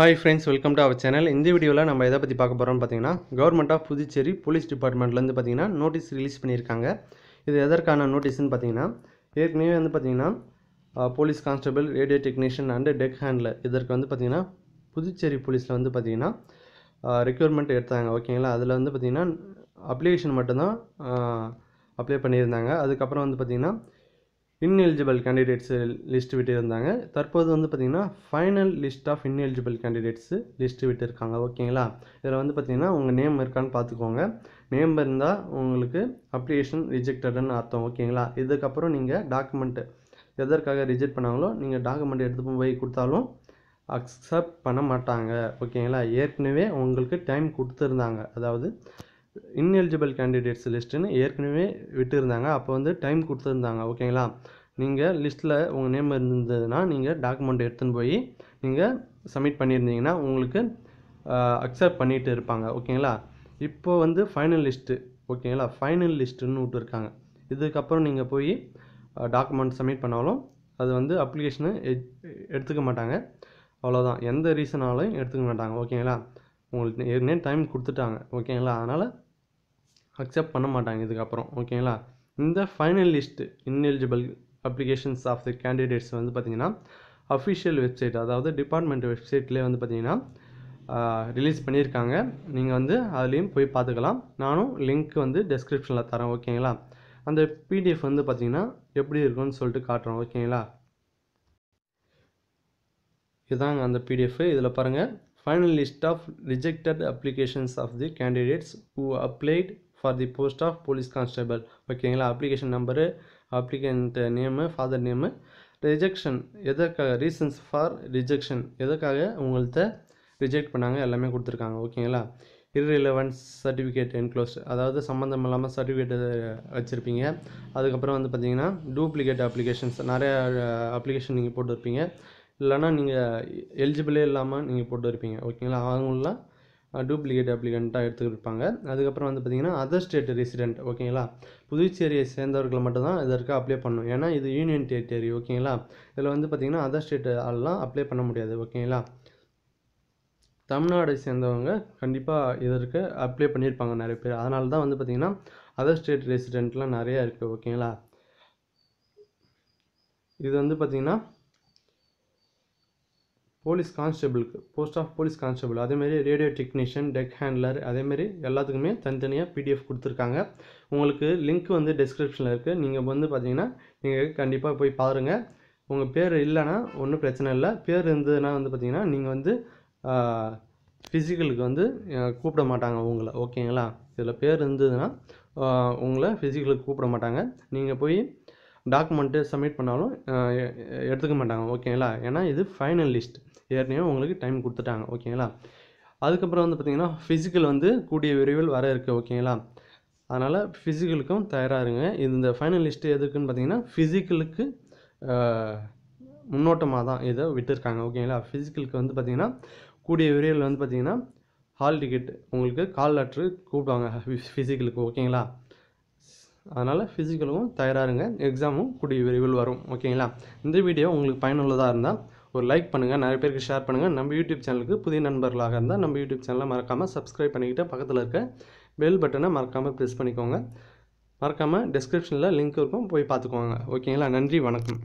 hi friends welcome to our channel இந்த வீடியோவில் நம்ம எதை பற்றி பார்க்க போகிறோம்னு பார்த்தீங்கன்னா கவர்மெண்ட் ஆஃப் புதுச்சேரி போலீஸ் டிபார்ட்மெண்ட்லேருந்து பார்த்தீங்கன்னா நோட்டீஸ் ரிலீஸ் பண்ணியிருக்காங்க இது எதற்கான நோட்டீஸ்னு பார்த்தீங்கன்னா ஏற்கனவே வந்து பார்த்தீங்கன்னா police constable radio technician and tech handle இதற்கு வந்து பார்த்தீங்கன்னா புதுச்சேரி போலீஸில் வந்து பார்த்தீங்கன்னா ரெக்யூர்மெண்ட் எடுத்தாங்க ஓகேங்களா அதில் வந்து பார்த்தீங்கன்னா அப்ளிகேஷன் மட்டும்தான் அப்ளை பண்ணியிருந்தாங்க அதுக்கப்புறம் வந்து பார்த்திங்கன்னா இன்எலிஜிபிள் கேண்டிடேட்ஸு லிஸ்ட்டு விட்டுருந்தாங்க தற்போது வந்து பார்த்திங்கன்னா final list of ineligible candidates list விட்டுருக்காங்க ஓகேங்களா இதில் வந்து பார்த்திங்கன்னா உங்கள் நேம் இருக்கான்னு பார்த்துக்கோங்க நேம் இருந்தால் உங்களுக்கு அப்ளிகேஷன் ரிஜெக்டடுன்னு அர்த்தம் ஓகேங்களா இதுக்கப்புறம் நீங்கள் டாக்குமெண்ட்டு எதற்காக ரிஜெக்ட் பண்ணாங்களோ நீங்கள் டாக்குமெண்ட் எடுத்து போய் கொடுத்தாலும் அக்செப்ட் பண்ண மாட்டாங்க ஓகேங்களா ஏற்கனவே உங்களுக்கு டைம் கொடுத்துருந்தாங்க அதாவது இன்எலிஜிபிள் கேண்டிடேட்ஸ் லிஸ்ட்டுன்னு ஏற்கனவே விட்டுருந்தாங்க அப்போ வந்து டைம் கொடுத்துருந்தாங்க ஓகேங்களா நீங்கள் லிஸ்ட்டில் உங்கள் நேம் இருந்ததுன்னா நீங்கள் டாக்குமெண்ட் எடுத்துன்னு போய் நீங்கள் சப்மிட் பண்ணியிருந்தீங்கன்னா உங்களுக்கு அக்செப்ட் பண்ணிகிட்டு இருப்பாங்க ஓகேங்களா இப்போ வந்து ஃபைனல் லிஸ்ட்டு ஓகேங்களா ஃபைனல் லிஸ்ட்டுன்னு விட்டுருக்காங்க இதுக்கப்புறம் நீங்கள் போய் டாக்குமெண்ட் சப்மிட் பண்ணாலும் அது வந்து அப்ளிகேஷனு எடுத்துக்க மாட்டாங்க அவ்வளோதான் எந்த ரீசனாலும் எடுத்துக்க மாட்டாங்க ஓகேங்களா உங்களுக்கு ஏற்கனவே டைம் கொடுத்துட்டாங்க ஓகேங்களா அதனால் அக்செப்ட் பண்ண மாட்டாங்க இதுக்கப்புறம் ஓகேங்களா இந்த final list ineligible applications of the candidates வந்து பார்த்திங்கன்னா அஃபிஷியல் வெப்சைட் அதாவது டிபார்ட்மெண்ட் வெப்சைட்லேயே வந்து பார்த்திங்கன்னா ரிலீஸ் பண்ணியிருக்காங்க நீங்கள் வந்து அதுலேயும் போய் பார்த்துக்கலாம் நானும் லிங்க் வந்து டெஸ்கிரிப்ஷனில் தரேன் ஓகேங்களா அந்த பிடிஎஃப் வந்து பார்த்திங்கன்னா எப்படி இருக்குன்னு சொல்லிட்டு காட்டுறோம் ஓகேங்களா இதாங்க அந்த பிடிஎஃப் இதில் பாருங்கள் final list of rejected applications of the candidates who applied for the post of police constable ஓகேங்களா application number applicant name father name rejection எதற்காக ரீசன்ஸ் ஃபார் ரிஜெக்ஷன் எதற்காக உங்கள்கிட்ட ரிஜெக்ட் பண்ணாங்க எல்லாமே கொடுத்துருக்காங்க ஓகேங்களா இரிலவன்ஸ் சர்டிஃபிகேட் என்க்ளோஸ் அதாவது சம்மந்தம் இல்லாமல் சர்டிஃபிகேட் வச்சுருப்பீங்க அதுக்கப்புறம் வந்து பார்த்தீங்கன்னா டூப்ளிகேட் அப்ளிகேஷன்ஸ் நிறையா அப்ளிகேஷன் நீங்கள் போட்டுருப்பீங்க இல்லைனா நீங்கள் எலிஜிபிளே இல்லாமல் நீங்கள் போட்டு ஓகேங்களா அவங்களாம் டூப்ளிகேட் அப்ளிகண்ட்டாக எடுத்துக்கிட்டு இருப்பாங்க அதுக்கப்புறம் வந்து பார்த்திங்கன்னா அதர் ஸ்டேட் ரெசிடென்ட் ஓகேங்களா புதுச்சேரியை சேர்ந்தவர்கள் மட்டும்தான் இதற்கு அப்ளை பண்ணணும் ஏன்னா இது யூனியன் டெரிட்டரி ஓகேங்களா இதில் வந்து பார்த்திங்கன்னா அதர் ஸ்டேட் ஆள்லாம் அப்ளை பண்ண முடியாது ஓகேங்களா தமிழ்நாடை சேர்ந்தவங்க கண்டிப்பாக இதற்கு அப்ளை பண்ணியிருப்பாங்க நிறைய பேர் அதனால தான் வந்து பார்த்திங்கன்னா அதர் ஸ்டேட் ரெசிடென்ட்லாம் நிறையா இருக்குது ஓகேங்களா இது வந்து பார்த்திங்கன்னா போலீஸ் கான்ஸ்டபிளுக்கு போஸ்ட் ஆஃப் போலீஸ் கான்ஸ்டபிள் அதேமாரி ரேடியோ டெக்னீஷியன் டெக் ஹேண்ட்லர் அதேமாரி எல்லாத்துக்குமே தனித்தனியாக பிடிஎஃப் கொடுத்துருக்காங்க உங்களுக்கு லிங்க் வந்து டிஸ்கிரிப்ஷனில் இருக்குது நீங்கள் வந்து பார்த்தீங்கன்னா நீங்கள் கண்டிப்பாக போய் பாருங்கள் உங்கள் பேர் இல்லைன்னா ஒன்றும் பிரச்சனை இல்லை பேர் இருந்ததுன்னா வந்து பார்த்தீங்கன்னா நீங்கள் வந்து ஃபிசிக்கலுக்கு வந்து கூப்பிட மாட்டாங்க உங்களை ஓகேங்களா இதில் பேர் இருந்ததுன்னா உங்களை ஃபிசிக்கலுக்கு கூப்பிட மாட்டாங்க நீங்கள் போய் டாக்குமெண்ட்டு சப்மிட் பண்ணாலும் எடுத்துக்க மாட்டாங்க ஓகேங்களா ஏன்னா இது ஃபைனல் லிஸ்ட் ஏற்கனவே உங்களுக்கு டைம் கொடுத்துட்டாங்க ஓகேங்களா அதுக்கப்புறம் வந்து பார்த்திங்கன்னா ஃபிசிக்கல் வந்து கூடிய விரைவில் வர இருக்குது ஓகேங்களா அதனால் ஃபிசிக்கலுக்கும் தயாராக இருங்க இந்த ஃபைனல் லிஸ்ட்டு எதுக்குன்னு பார்த்தீங்கன்னா ஃபிசிக்கலுக்கு முன்னோட்டமாக தான் இதை விட்டுருக்காங்க ஓகேங்களா ஃபிசிக்கலுக்கு வந்து பார்த்திங்கன்னா கூடிய விரைவில் வந்து பார்த்திங்கன்னா ஹால் டிக்கெட் உங்களுக்கு கால் லெட்ரு கூப்பிடுவாங்க ஃபிசிக்கலுக்கு ஓகேங்களா அதனால் ஃபிசிக்கலும் தயாராக இருங்க எக்ஸாமும் கூடிய விரைவில் வரும் ஓகேங்களா இந்த வீடியோ உங்களுக்கு பயனுள்ளதாக இருந்தால் ஒரு லைக் பண்ணுங்கள் நிறைய பேருக்கு ஷேர் பண்ணுங்கள் நம்ம யூடியூப் சேனலுக்கு புதிய நண்பர்களாக இருந்தால் நம்ம யூடியூப் சேனலை மறக்காமல் சப்ஸ்கிரைப் பண்ணிக்கிட்டு பக்கத்தில் இருக்க பெல் பட்டனை மறக்காமல் ப்ரெஸ் பண்ணிக்கோங்க மறக்காமல் டிஸ்கிரிப்ஷனில் லிங்க் இருக்கும் போய் பார்த்துக்கோங்க ஓகேங்களா நன்றி வணக்கம்